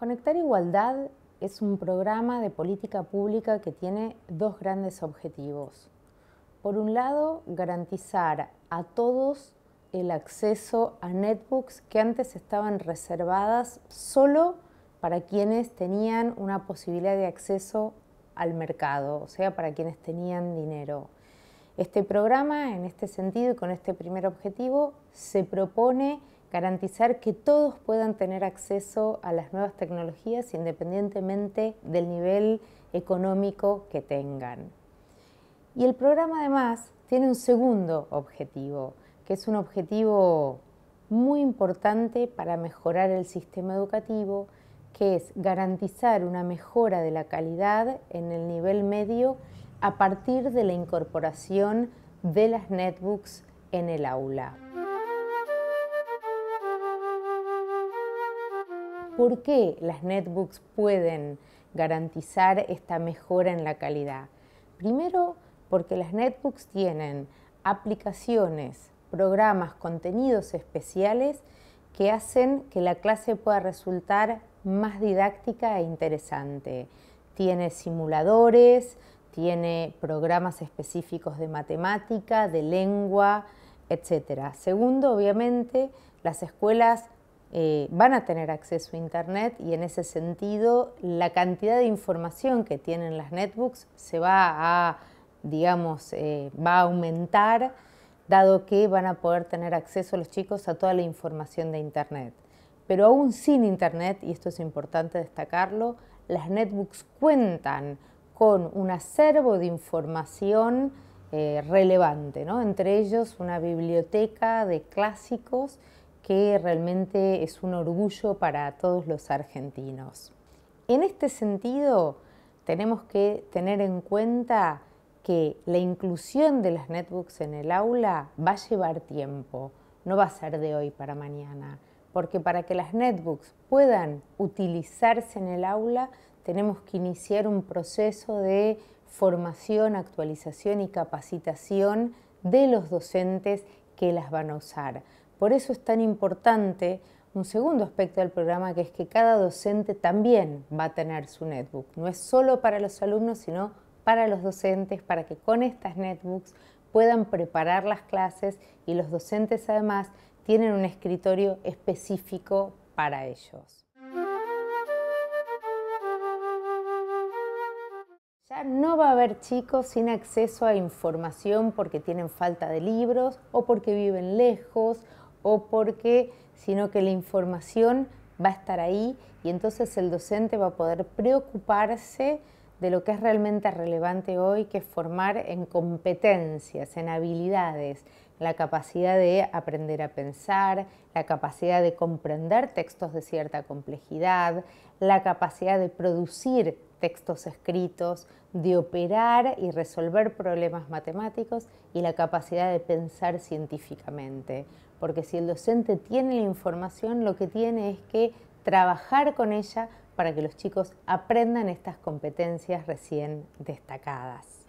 Conectar Igualdad es un programa de política pública que tiene dos grandes objetivos. Por un lado, garantizar a todos el acceso a netbooks que antes estaban reservadas solo para quienes tenían una posibilidad de acceso al mercado, o sea, para quienes tenían dinero. Este programa, en este sentido y con este primer objetivo, se propone garantizar que todos puedan tener acceso a las nuevas tecnologías independientemente del nivel económico que tengan. Y el programa además tiene un segundo objetivo, que es un objetivo muy importante para mejorar el sistema educativo, que es garantizar una mejora de la calidad en el nivel medio a partir de la incorporación de las netbooks en el aula. por qué las netbooks pueden garantizar esta mejora en la calidad. Primero, porque las netbooks tienen aplicaciones, programas, contenidos especiales que hacen que la clase pueda resultar más didáctica e interesante. Tiene simuladores, tiene programas específicos de matemática, de lengua, etc. Segundo, obviamente, las escuelas eh, van a tener acceso a Internet y en ese sentido la cantidad de información que tienen las netbooks se va a, digamos, eh, va a aumentar dado que van a poder tener acceso los chicos a toda la información de Internet. Pero aún sin Internet, y esto es importante destacarlo, las netbooks cuentan con un acervo de información eh, relevante, entre ellos una biblioteca de clásicos que realmente es un orgullo para todos los argentinos. En este sentido, tenemos que tener en cuenta que la inclusión de las netbooks en el aula va a llevar tiempo, no va a ser de hoy para mañana, porque para que las netbooks puedan utilizarse en el aula, tenemos que iniciar un proceso de formación, actualización y capacitación de los docentes que las van a usar, por eso es tan importante un segundo aspecto del programa, que es que cada docente también va a tener su netbook. No es solo para los alumnos, sino para los docentes, para que con estas netbooks puedan preparar las clases y los docentes además tienen un escritorio específico para ellos. Ya no va a haber chicos sin acceso a información porque tienen falta de libros o porque viven lejos o porque, sino que la información va a estar ahí y entonces el docente va a poder preocuparse de lo que es realmente relevante hoy, que es formar en competencias, en habilidades, la capacidad de aprender a pensar, la capacidad de comprender textos de cierta complejidad, la capacidad de producir textos escritos, de operar y resolver problemas matemáticos y la capacidad de pensar científicamente. Porque si el docente tiene la información, lo que tiene es que trabajar con ella para que los chicos aprendan estas competencias recién destacadas.